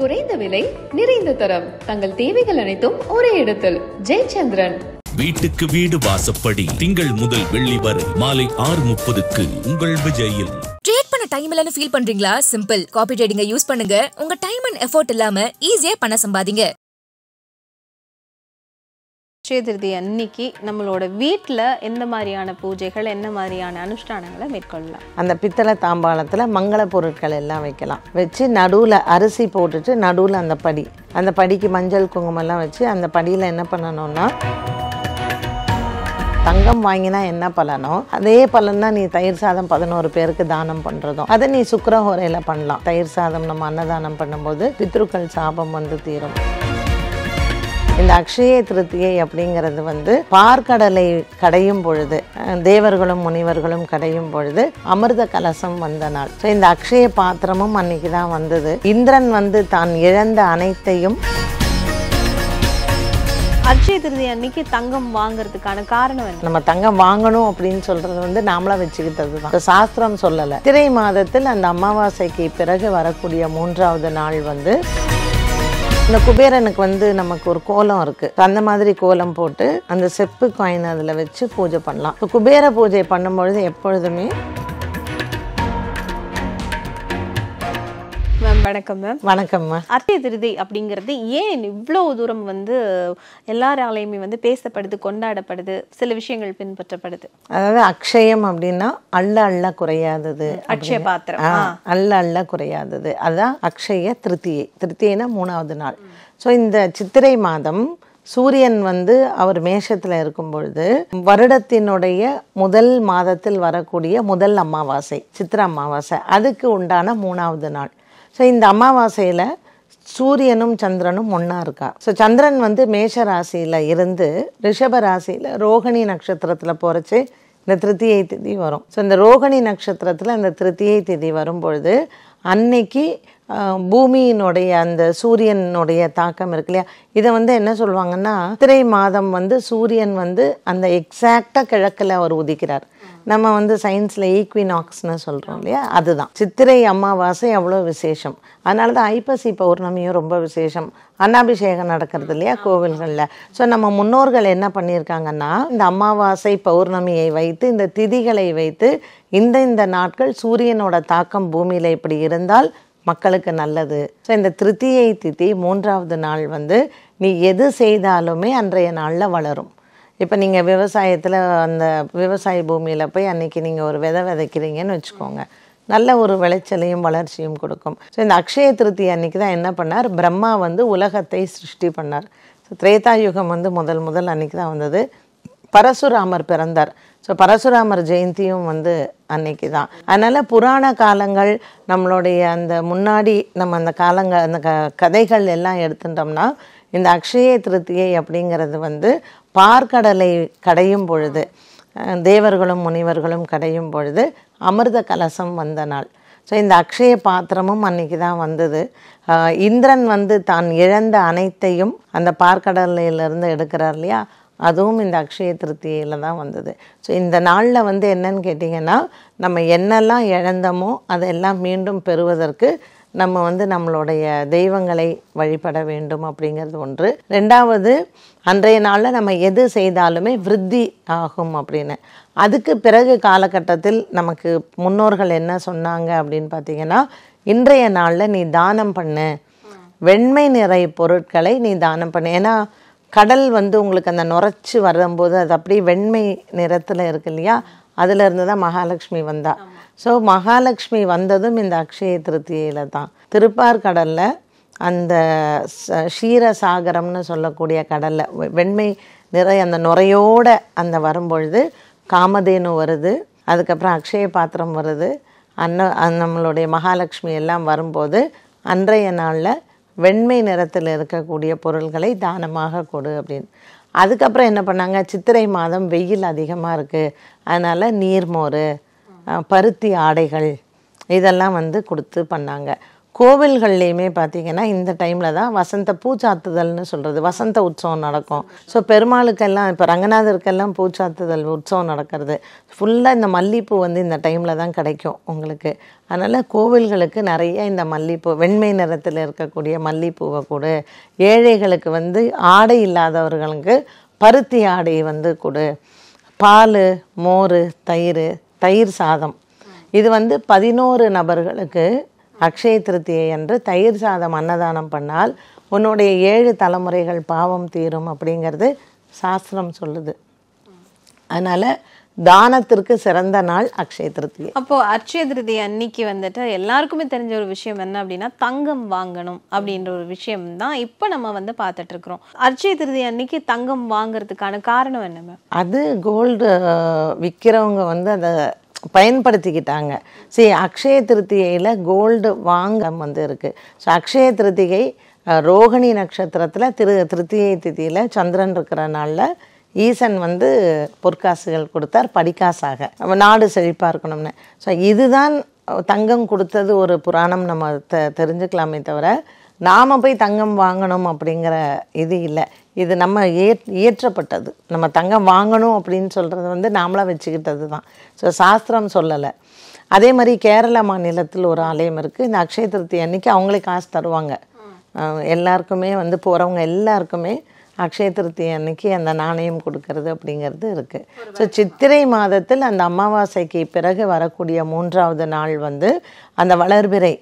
குறைந்த விலை நிறைந்த தரம் தங்கள் தேவைகள் அனைத்தும் ஒரே இடத்தில் ஜெயச்சந்திரன் வீட்டுக்கு வீடு வாசப்படி திங்கள் முதல் வெள்ளி வரை மாலை ஆறு முப்பதுக்கு உங்கள் விஜயில் ட்ரேட் பண்ண டைம் ஃபீல் பண்றீங்களா சிம்பிள் காப்பி ட்ரேடிங்க யூஸ் பண்ணுங்க உங்க டைம் அண்ட் எஃபோர்ட் இல்லாம ஈஸியா பண்ண சம்பாதிங்க நிச்சயதிருதி அன்னைக்கு நம்மளோட வீட்டில் எந்த மாதிரியான பூஜைகள் என்ன மாதிரியான அனுஷ்டானங்களை மேற்கொள்ளலாம் அந்த பித்தளை தாம்பாளத்தில் மங்கள பொருட்கள் எல்லாம் வைக்கலாம் வச்சு நடுவில் அரிசி போட்டுட்டு நடுவில் அந்த படி அந்த படிக்கு மஞ்சள் குங்குமம்லாம் வச்சு அந்த படியில் என்ன பண்ணணும்னா தங்கம் வாங்கினா என்ன பலனோ அதே பலன் தான் நீ தயிர் சாதம் பதினோரு பேருக்கு தானம் பண்ணுறதும் அதை நீ சுக்கரஹோரையில பண்ணலாம் தயிர் சாதம் நம்ம அன்னதானம் பண்ணும்போது பித்ருக்கள் சாபம் வந்து தீரும் இந்த அக்ஷய திருத்தியை அப்படிங்கிறது வந்து பார்க்கடலை கடையும் பொழுது தேவர்களும் முனிவர்களும் கடையும் பொழுது அமிர்த கலசம் வந்த நாள் ஸோ இந்த அக்ஷய பாத்திரமும் அன்னைக்கு தான் வந்தது இந்திரன் வந்து தான் இழந்த அனைத்தையும் அக்ஷய திருதி அன்னைக்கு தங்கம் வாங்குறதுக்கான காரணம் நம்ம தங்கம் வாங்கணும் அப்படின்னு சொல்றது வந்து நாமளா வச்சுக்கிட்டது தான் சாஸ்திரம் சொல்லலை திரை மாதத்தில் அந்த அமாவாசைக்கு பிறகு வரக்கூடிய மூன்றாவது நாள் வந்து இந்த குபேரனுக்கு வந்து நமக்கு ஒரு கோலம் இருக்குது அந்த மாதிரி கோலம் போட்டு அந்த செப்பு காயின் அதில் வச்சு பூஜை பண்ணலாம் இப்போ குபேர பூஜை பண்ணும்பொழுது எப்பொழுதுமே வணக்கம்மா வணக்கம்மா வணக்கம் அத்திய திருதி அப்படிங்கிறது ஏன் இவ்வளோ தூரம் வந்து எல்லாராலையுமே வந்து பேசப்படுது கொண்டாடப்படுது சில விஷயங்கள் பின்பற்றப்படுது அதாவது அக்ஷயம் அப்படின்னா அள்ள அள்ள குறையாதது அக்ஷய பாத்திரம் அள்ள அள்ள குறையாதது அதுதான் அக்ஷய திருத்தியை திருத்தியைனா மூணாவது நாள் ஸோ இந்த சித்திரை மாதம் சூரியன் வந்து அவர் மேஷத்தில் இருக்கும் பொழுது வருடத்தினுடைய முதல் மாதத்தில் வரக்கூடிய முதல் அமாவாசை சித்திர அமாவாசை அதுக்கு உண்டான மூணாவது நாள் ஸோ இந்த அமாவாசையில் சூரியனும் சந்திரனும் ஒன்றா இருக்கா ஸோ சந்திரன் வந்து மேஷ ராசியில் இருந்து ரிஷப ராசியில் ரோகிணி நட்சத்திரத்தில் போகிறச்சு இந்த திருத்தியை திதி வரும் ஸோ இந்த ரோகிணி நட்சத்திரத்தில் அந்த திருத்தியை திதி வரும்பொழுது அன்னைக்கு பூமியினுடைய அந்த சூரியனுடைய தாக்கம் இருக்கு இல்லையா இதை வந்து என்ன சொல்லுவாங்கன்னா திரை மாதம் வந்து சூரியன் வந்து அந்த எக்ஸாக்டாக கிழக்கில் அவர் உதிக்கிறார் நம்ம வந்து சயின்ஸில் ஈக்வினாக்ஸ்னு சொல்கிறோம் இல்லையா அதுதான் சித்திரை அமாவாசை அவ்வளோ விசேஷம் அதனால தான் ஐப்பசி பௌர்ணமியும் ரொம்ப விசேஷம் அன்னாபிஷேகம் நடக்கிறது இல்லையா கோவில்களில் ஸோ நம்ம முன்னோர்கள் என்ன பண்ணியிருக்காங்கன்னா இந்த அமாவாசை பௌர்ணமியை வைத்து இந்த திதிகளை வைத்து இந்த இந்த நாட்கள் சூரியனோட தாக்கம் பூமியில் இப்படி இருந்தால் மக்களுக்கு நல்லது ஸோ இந்த திருத்தியை திதி மூன்றாவது நாள் வந்து நீ எது செய்தாலுமே அன்றைய நாளில் வளரும் இப்போ நீங்கள் விவசாயத்தில் அந்த விவசாய பூமியில் போய் அன்றைக்கி நீங்கள் ஒரு விதை விதைக்கிறீங்கன்னு வச்சுக்கோங்க நல்ல ஒரு விளைச்சலையும் வளர்ச்சியும் கொடுக்கும் ஸோ இந்த அக்ஷய திருத்தி அன்னைக்கு தான் என்ன பண்ணார் பிரம்மா வந்து உலகத்தை சிருஷ்டி பண்ணார் ஸோ திரேதாயுகம் வந்து முதல் முதல் அன்னைக்கு தான் வந்தது பரசுராமர் பிறந்தார் ஸோ பரசுராமர் ஜெயந்தியும் வந்து அன்னைக்கு தான் அதனால் புராண காலங்கள் நம்மளுடைய அந்த முன்னாடி நம்ம அந்த காலங்கள் அந்த க கதைகள் எல்லாம் எடுத்துட்டோம்னா இந்த அக்ஷய திருத்தியை அப்படிங்கிறது வந்து பார்க்கடலை கடையும் பொழுது தேவர்களும் முனிவர்களும் கடையும் பொழுது அமிர்த கலசம் வந்த நாள் ஸோ இந்த அக்ஷய பாத்திரமும் அன்னைக்கு தான் வந்தது இந்திரன் வந்து தான் இழந்த அனைத்தையும் அந்த பார்க்கடலையிலிருந்து எடுக்கிறார் இல்லையா அதுவும் இந்த அக்ஷய திருத்தியில் தான் வந்தது ஸோ இந்த நாளில் வந்து என்னன்னு கேட்டிங்கன்னா நம்ம என்னெல்லாம் இழந்தோமோ அதெல்லாம் மீண்டும் பெறுவதற்கு நம்ம வந்து நம்மளுடைய தெய்வங்களை வழிபட வேண்டும் அப்படிங்கிறது ஒன்று ரெண்டாவது அன்றைய நாளில் நம்ம எது செய்தாலுமே விருத்தி ஆகும் அப்படின்னு அதுக்கு பிறகு காலகட்டத்தில் நமக்கு முன்னோர்கள் என்ன சொன்னாங்க அப்படின்னு பார்த்தீங்கன்னா இன்றைய நாளில் நீ தானம் பண்ணு வெண்மை நிறை பொருட்களை நீ தானம் பண்ணு ஏன்னா கடல் வந்து உங்களுக்கு அந்த நுரைச்சி வரும்போது அது அப்படியே வெண்மை நிறத்தில் இருக்கு இல்லையா அதுலேருந்து தான் மகாலட்சுமி வந்தாள் ஸோ மகாலட்சுமி வந்ததும் இந்த அக்ஷய திருத்தியில் தான் திருப்பார் கடலில் அந்த ஷீரசாகரம்னு சொல்லக்கூடிய கடலில் வெண்மை நிறை அந்த நுரையோட அந்த வரும்பொழுது காமதேனு வருது அதுக்கப்புறம் அக்ஷய பாத்திரம் வருது அன்ன நம்மளுடைய மகாலட்சுமி எல்லாம் வரும்போது அன்றைய நாளில் வெண்மை நிறத்தில் இருக்கக்கூடிய பொருள்களை தானமாக கொடு அப்படின்னு அதுக்கப்புறம் என்ன பண்ணாங்க சித்திரை மாதம் வெயில் அதிகமாக இருக்குது அதனால் நீர்மோறு பருத்தி ஆடைகள் இதெல்லாம் வந்து கொடுத்து பண்ணாங்க கோவில்கள்லேயுமே பார்த்திங்கன்னா இந்த டைமில் தான் வசந்த பூச்சாத்துதல்னு சொல்கிறது வசந்த உற்சவம் நடக்கும் ஸோ பெருமாளுக்கெல்லாம் இப்போ ரங்கநாதருக்கெல்லாம் பூச்சாத்துதல் உற்சவம் நடக்கிறது ஃபுல்லாக இந்த மல்லிப்பூ வந்து இந்த டைமில் தான் கிடைக்கும் உங்களுக்கு அதனால் கோவில்களுக்கு நிறைய இந்த மல்லிப்பூ வெண்மை நிறத்தில் இருக்கக்கூடிய மல்லிகைப்பூவை கொடு ஏழைகளுக்கு வந்து ஆடை இல்லாதவர்களுக்கு பருத்தி ஆடை வந்து கொடு பால் மோர் தயிர் தயிர் சாதம் இது வந்து பதினோரு நபர்களுக்கு அக்ஷய திருத்தியை என்று தயிர் சாதம் அன்னதானம் பண்ணால் உன்னுடைய ஏழு தலைமுறைகள் பாவம் தீரும் அப்படிங்கிறது சாஸ்திரம் சொல்லுது அதனால் தானத்திற்கு சிறந்த நாள் அக்ஷய திருத்தியை அப்போ அக்ஷய திருதி அன்னைக்கு வந்துட்டு எல்லாருக்குமே தெரிஞ்ச ஒரு விஷயம் என்ன அப்படின்னா தங்கம் வாங்கணும் அப்படின்ற ஒரு விஷயம் தான் இப்போ நம்ம வந்து பார்த்துட்டு இருக்கிறோம் அக்ஷய திருதி அன்னைக்கு தங்கம் வாங்குறதுக்கான காரணம் என்ன அது கோல்டு விற்கிறவங்க வந்து அதை பயன்படுத்திக்கிட்டாங்க சரி அக்ஷய திருத்தியில கோல்டு வாங்க வந்து இருக்கு ஸோ அக்ஷய திருத்திகை ரோகிணி நட்சத்திரத்தில் திரு திருத்தியை திதியில் சந்திரன் இருக்கிற நாளில் ஈசன் வந்து பொற்காசுகள் கொடுத்தார் படிக்காசாக நம்ம நாடு செழிப்பாக இருக்கணும்னு ஸோ இதுதான் தங்கம் கொடுத்தது ஒரு புராணம் நம்ம த தெரிஞ்சுக்கலாமே தவிர நாம் போய் தங்கம் வாங்கணும் அப்படிங்கிற இது இல்லை இது நம்ம ஏ இயற்றப்பட்டது நம்ம தங்கம் வாங்கணும் அப்படின்னு சொல்கிறது வந்து நாமளாக வச்சுக்கிட்டது தான் ஸோ சாஸ்திரம் சொல்லலை அதே மாதிரி கேரளா மாநிலத்தில் ஒரு ஆலயம் இருக்குது இந்த அக்ஷய திருத்தி அன்னைக்கு அவங்களே காசு தருவாங்க எல்லாருக்குமே வந்து போகிறவங்க எல்லாருக்குமே அக்ஷய திருத்தி அன்னைக்கு அந்த நாணயம் கொடுக்கறது அப்படிங்கிறது இருக்குது ஸோ சித்திரை மாதத்தில் அந்த அமாவாசைக்கு பிறகு வரக்கூடிய மூன்றாவது நாள் வந்து அந்த வளர்பிறை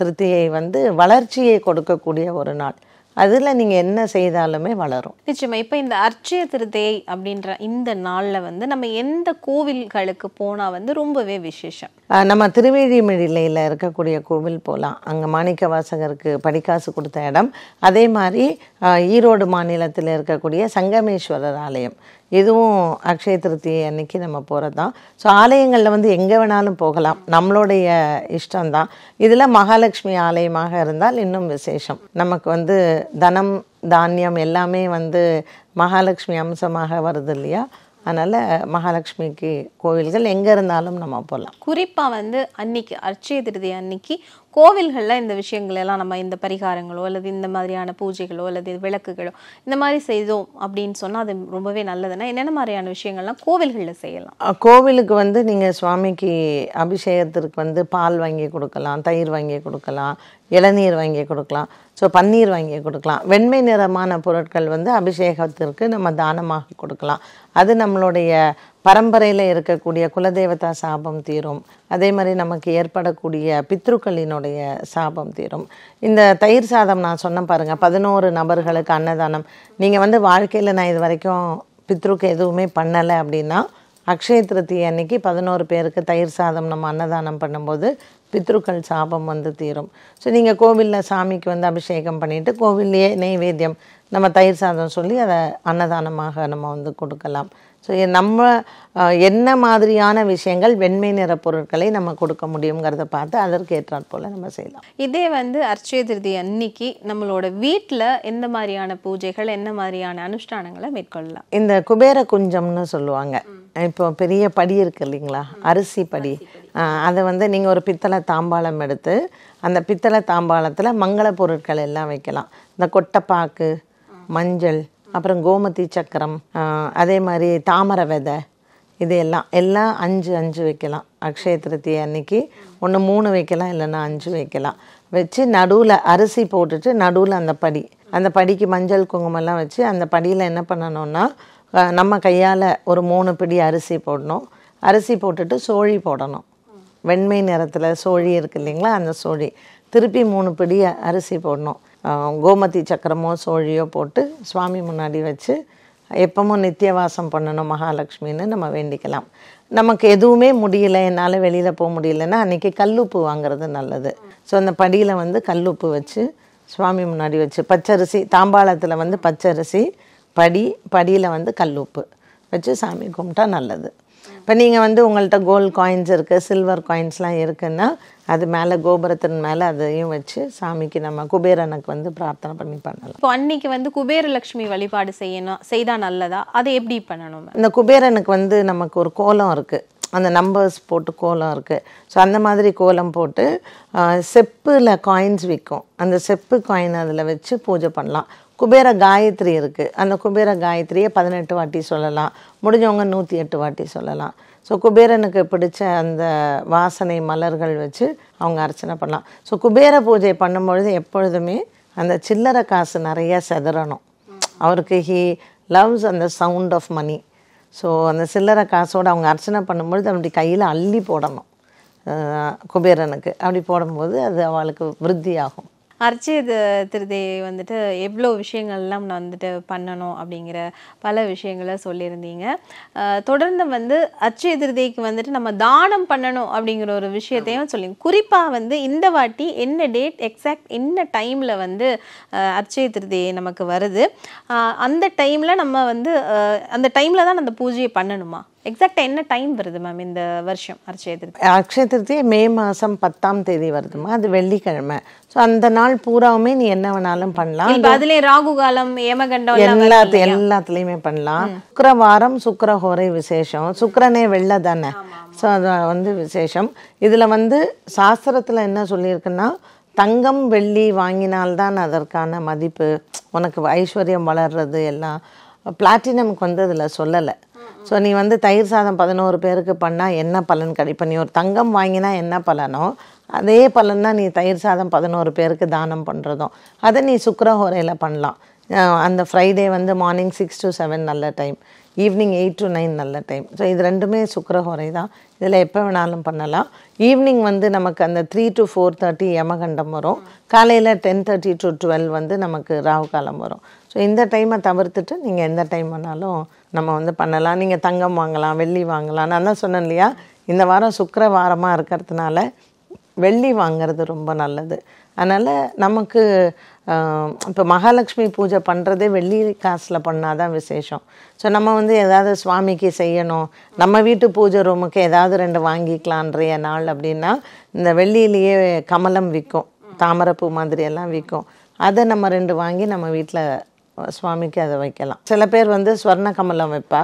திருத்தியை வந்து வளர்ச்சியை கொடுக்கக்கூடிய ஒரு நாள் அதில் நீங்கள் என்ன செய்தாலுமே வளரும் நிச்சயமாக இப்போ இந்த அர்ச்சய திருதேய் அப்படின்ற இந்த நாளில் வந்து நம்ம எந்த கோவில்களுக்கு போனால் வந்து ரொம்பவே விசேஷம் நம்ம திருவேழிமழியில் இருக்கக்கூடிய கோவில் போகலாம் அங்கே மாணிக்க வாசகருக்கு படிக்காசு கொடுத்த இடம் அதே மாதிரி ஈரோடு மாநிலத்தில் இருக்கக்கூடிய சங்கமேஸ்வரர் ஆலயம் இதுவும் அக்ஷய திருத்தி அன்னைக்கு நம்ம போகிறது தான் ஸோ ஆலயங்களில் வந்து எங்கே வேணாலும் போகலாம் நம்மளுடைய இஷ்டம்தான் இதில் மகாலட்சுமி ஆலயமாக இருந்தால் இன்னும் விசேஷம் நமக்கு வந்து தனம் தானியம் எல்லாமே வந்து மகாலட்சுமி அம்சமாக வருது இல்லையா அதனால் மகாலட்சுமிக்கு கோவில்கள் எங்கே இருந்தாலும் நம்ம போகலாம் குறிப்பாக வந்து அன்னைக்கு அர்ச்சய திருதி அன்னைக்கு கோவில்களில் இந்த விஷயங்களெல்லாம் நம்ம இந்த பரிகாரங்களோ அல்லது இந்த மாதிரியான பூஜைகளோ அல்லது விளக்குகளோ இந்த மாதிரி செய்தோம் அப்படின்னு சொன்னால் அது ரொம்பவே நல்லதுன்னா என்னென்ன மாதிரியான விஷயங்கள்லாம் கோவில்களில் செய்யலாம் கோவிலுக்கு வந்து நீங்கள் சுவாமிக்கு அபிஷேகத்திற்கு வந்து பால் வாங்கி கொடுக்கலாம் தயிர் வாங்கி கொடுக்கலாம் இளநீர் வாங்கி கொடுக்கலாம் ஸோ பன்னீர் வாங்கி கொடுக்கலாம் வெண்மை நிறமான பொருட்கள் வந்து அபிஷேகத்திற்கு நம்ம தானமாக கொடுக்கலாம் அது நம்மளுடைய பரம்பரையில் இருக்கக்கூடிய குலதெய்வதா சாபம் தீரும் அதே மாதிரி நமக்கு ஏற்படக்கூடிய பித்ருக்களினுடைய சாபம் தீரும் இந்த தயிர் சாதம் நான் சொன்னேன் பாருங்கள் பதினோரு நபர்களுக்கு அன்னதானம் நீங்கள் வந்து வாழ்க்கையில் நான் இது வரைக்கும் பித்ருக்கு எதுவுமே பண்ணலை அப்படின்னா அக்ஷய திருத்தி அன்னைக்கு பதினோரு பேருக்கு தயிர் சாதம் நம்ம அன்னதானம் பண்ணும்போது பித்ருக்கள் சாபம் வந்து தீரும் ஸோ நீங்கள் கோவிலில் சாமிக்கு வந்து அபிஷேகம் பண்ணிவிட்டு கோவில்லையே நெய்வேத்தியம் நம்ம தயிர் சாதம் சொல்லி அதை அன்னதானமாக நம்ம வந்து கொடுக்கலாம் ஸோ நம்ம என்ன மாதிரியான விஷயங்கள் வெண்மை நிற பொருட்களை நம்ம கொடுக்க முடியுங்கிறத பார்த்து அதற்கு ஏற்றாற் போல் நம்ம செய்யலாம் இதே வந்து அர்ச்சய திருதி அன்னைக்கு நம்மளோட வீட்டில் எந்த மாதிரியான பூஜைகள் என்ன மாதிரியான அனுஷ்டானங்களை மேற்கொள்ளலாம் இந்த குபேர குஞ்சம்னு சொல்லுவாங்க இப்போ பெரிய படி இருக்குது இல்லைங்களா அரிசி படி அதை வந்து நீங்கள் ஒரு பித்தளை தாம்பாளம் எடுத்து அந்த பித்தளை தாம்பாளத்தில் மங்கள பொருட்கள் எல்லாம் வைக்கலாம் இந்த கொட்டைப்பாக்கு மஞ்சள் அப்புறம் கோமதி சக்கரம் அதே மாதிரி தாமரை விதை இது எல்லாம் எல்லாம் அஞ்சு அஞ்சு வைக்கலாம் அக்ஷய திருத்தி அன்னைக்கு ஒன்று மூணு வைக்கலாம் இல்லைன்னா அஞ்சு வைக்கலாம் வச்சு நடுவில் அரிசி போட்டுட்டு நடுவில் அந்த படி அந்த படிக்கு மஞ்சள் குங்குமம்லாம் வச்சு அந்த படியில் என்ன பண்ணணும்னா நம்ம கையால் ஒரு மூணு பிடி அரிசி போடணும் அரிசி போட்டுட்டு சோழி போடணும் வெண்மை நிறத்தில் சோழி இருக்குது இல்லைங்களா அந்த சோழி திருப்பி மூணு பிடி அரிசி போடணும் கோமதி சக்கரமோ சோழியோ போட்டு சுவாமி முன்னாடி வச்சு எப்பவும் நித்தியவாசம் பண்ணணும் மகாலட்சுமின்னு நம்ம வேண்டிக்கலாம் நமக்கு எதுவுமே முடியல என்னால் வெளியில் போக முடியலன்னா அன்றைக்கி கல்லுப்பு வாங்குறது நல்லது ஸோ அந்த படியில் வந்து கல்லுப்பு வச்சு சுவாமி முன்னாடி வச்சு பச்சரிசி தாம்பாளத்தில் வந்து பச்சரிசி படி படியில் வந்து கல்லுப்பு வச்சு சாமி கும்பிட்டா நல்லது இப்போ நீங்கள் வந்து உங்கள்கிட்ட கோல்டு காயின்ஸ் இருக்குது சில்வர் காயின்ஸ்லாம் இருக்குன்னா அது மேலே கோபுரத்தின் மேலே அதையும் வச்சு சாமிக்கு நம்ம குபேரனுக்கு வந்து பிரார்த்தனை பண்ணி பண்ணலாம் இப்போ அன்னைக்கு வந்து குபேரலட்சுமி வழிபாடு செய்யணும் செய்தால் நல்லதா அதை எப்படி பண்ணணும் இந்த குபேரனுக்கு வந்து நமக்கு ஒரு கோலம் இருக்குது அந்த நம்பர்ஸ் போட்டு கோலம் இருக்குது ஸோ அந்த மாதிரி கோலம் போட்டு செப்பில் காயின்ஸ் விற்கும் அந்த செப்பு காயின் அதில் வச்சு பூஜை பண்ணலாம் குபேர காயத்ரி இருக்குது அந்த குபேர காயத்ரியை பதினெட்டு வாட்டி சொல்லலாம் முடிஞ்சவங்க நூற்றி எட்டு வாட்டி சொல்லலாம் ஸோ குபேரனுக்கு பிடிச்ச அந்த வாசனை மலர்கள் வச்சு அவங்க அர்ச்சனை பண்ணலாம் ஸோ குபேர பூஜை பண்ணும்பொழுது எப்பொழுதுமே அந்த சில்லறை காசு நிறையா செதறணும் அவருக்கு ஹீ லவ்ஸ் அந்த சவுண்ட் ஆஃப் மணி ஸோ அந்த சில்லறை காசோடு அவங்க அர்ச்சனை பண்ணும்பொழுது அப்படி கையில் அள்ளி போடணும் குபேரனுக்கு அப்படி போடும்போது அது அவளுக்கு விருத்தியாகும் அர்ச்சித திருதே வந்துட்டு எவ்வளோ விஷயங்கள்லாம் நான் வந்துட்டு பண்ணணும் அப்படிங்கிற பல விஷயங்களை சொல்லியிருந்தீங்க தொடர்ந்து வந்து அர்ச்சய திருதேக்கு வந்துட்டு நம்ம தானம் பண்ணணும் அப்படிங்கிற ஒரு விஷயத்தையும் சொல்லி குறிப்பாக வந்து இந்த வாட்டி என்ன டேட் எக்ஸாக்ட் என்ன டைமில் வந்து அர்ச்சய திருதே நமக்கு வருது அந்த டைமில் நம்ம வந்து அந்த டைமில் தான் அந்த பூஜையை பண்ணணுமா எக்ஸாக்டாக என்ன டைம் வருது மேம் இந்த வருஷம் அக்ஷய திருத்தி அக்ஷய திருத்தி மே மாதம் பத்தாம் தேதி வருதுமா அது வெள்ளிக்கிழமை ஸோ அந்த நாள் பூராவுமே நீ என்ன வேணாலும் பண்ணலாம் அதுலேயும் ராகு காலம் ஏமகண்டம் எல்லாத்து எல்லாத்துலேயுமே பண்ணலாம் சுக்கரவாரம் சுக்கர ஹோரை விசேஷம் சுக்கரனே வெள்ளை தானே ஸோ அது வந்து விசேஷம் இதில் வந்து சாஸ்திரத்தில் என்ன சொல்லியிருக்குன்னா தங்கம் வெள்ளி வாங்கினால்தான் அதற்கான மதிப்பு உனக்கு ஐஸ்வர்யம் வளர்றது எல்லாம் பிளாட்டினம் வந்து அதில் சொல்லலை ஸோ நீ வந்து தயிர் சாதம் பதினோரு பேருக்கு பண்ணால் என்ன பலன் கிடை இப்போ நீ ஒரு தங்கம் வாங்கினா என்ன பலனோ அதே பலன்னா நீ தயிர் சாதம் பதினோரு பேருக்கு தானம் பண்ணுறதும் அதை நீ சுக்கரஹோரையில் பண்ணலாம் அந்த ஃப்ரைடே வந்து மார்னிங் சிக்ஸ் டு செவன் நல்ல time evening eight to nine நல்ல டைம் ஸோ இது ரெண்டுமே சுக்கரஹோரை தான் இதில் எப்போ வேணாலும் பண்ணலாம் ஈவினிங் வந்து நமக்கு அந்த த்ரீ டு ஃபோர் தேர்ட்டி யமகண்டம் வரும் காலையில் டென் தேர்ட்டி டு டுவெல் வந்து நமக்கு ராகு காலம் வரும் ஸோ இந்த டைமை தவிர்த்துட்டு நீங்கள் எந்த டைம் வேணாலும் நம்ம வந்து பண்ணலாம் நீங்கள் தங்கம் வாங்கலாம் வெள்ளி வாங்கலாம் நான் தான் சொன்னேன் இல்லையா இந்த வாரம் சுக்கர வாரமாக இருக்கிறதுனால வெள்ளி வாங்கிறது ரொம்ப நல்லது அதனால் நமக்கு இப்போ மகாலட்சுமி பூஜை பண்ணுறதே வெள்ளி காசில் பண்ணால் தான் விசேஷம் ஸோ நம்ம வந்து ஏதாவது சுவாமிக்கு செய்யணும் நம்ம வீட்டு பூஜை ரூமுக்கு ஏதாவது ரெண்டு வாங்கிக்கலான்றைய நாள் அப்படின்னா இந்த வெள்ளியிலேயே கமலம் விற்கும் தாமரப்பூ மாதிரி எல்லாம் விற்கும் அதை நம்ம ரெண்டு வாங்கி நம்ம வீட்டில் சுவாமிக்கு அதை வைக்கலாம் சில பேர் வந்து ஸ்வர்ண கமலம் வைப்பா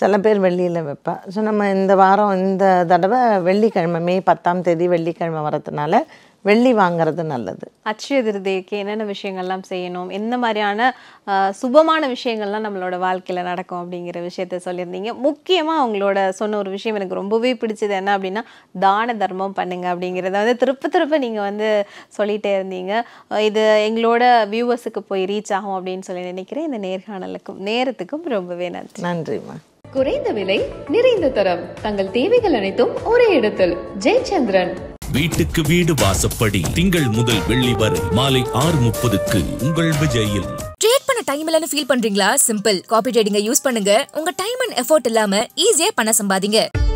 சில பேர் வெள்ளியில் வைப்பா ஸோ நம்ம இந்த வாரம் இந்த தடவை வெள்ளிக்கிழமை மே பத்தாம் தேதி வெள்ளிக்கிழமை வரதுனால வெள்ளி வாங்குறது நல்லது அச்சய திருதிக்கு என்னென்ன விஷயங்கள்லாம் செய்யணும் எந்த மாதிரியான சுபமான விஷயங்கள்லாம் நம்மளோட வாழ்க்கையில் நடக்கும் அப்படிங்கிற விஷயத்த சொல்லியிருந்தீங்க முக்கியமாக அவங்களோட சொன்ன ஒரு விஷயம் எனக்கு ரொம்பவே பிடிச்சது என்ன அப்படின்னா தான தர்மம் பண்ணுங்க அப்படிங்கிறத வந்து திருப்ப திருப்ப நீங்கள் வந்து சொல்லிகிட்டே இருந்தீங்க இது எங்களோட வியூவர்ஸுக்கு போய் ரீச் ஆகும் அப்படின்னு சொல்லி நினைக்கிறேன் இந்த நேர்காணலுக்கும் நேரத்துக்கும் ரொம்பவே நன்றி நன்றிம்மா குறைந்த விலை நிறைந்த தரம் தங்கள் தேவைகள் அனைத்தும் ஒரே இடத்தில் ஜெயச்சந்திரன் வீட்டுக்கு வீடு வாசப்படி திங்கள் முதல் வெள்ளி வரை மாலை ஆறு முப்பதுக்கு உங்கள் விஜயில் ட்ரேட் பண்ண டைம் இல்லைன்னு ஃபீல் பண்றீங்களா சிம்பிள் காப்பி ட்ரேடிங்க யூஸ் பண்ணுங்க உங்க டைம் அண்ட் எஃபோர்ட் இல்லாம ஈஸியா பணம் சம்பாதிங்க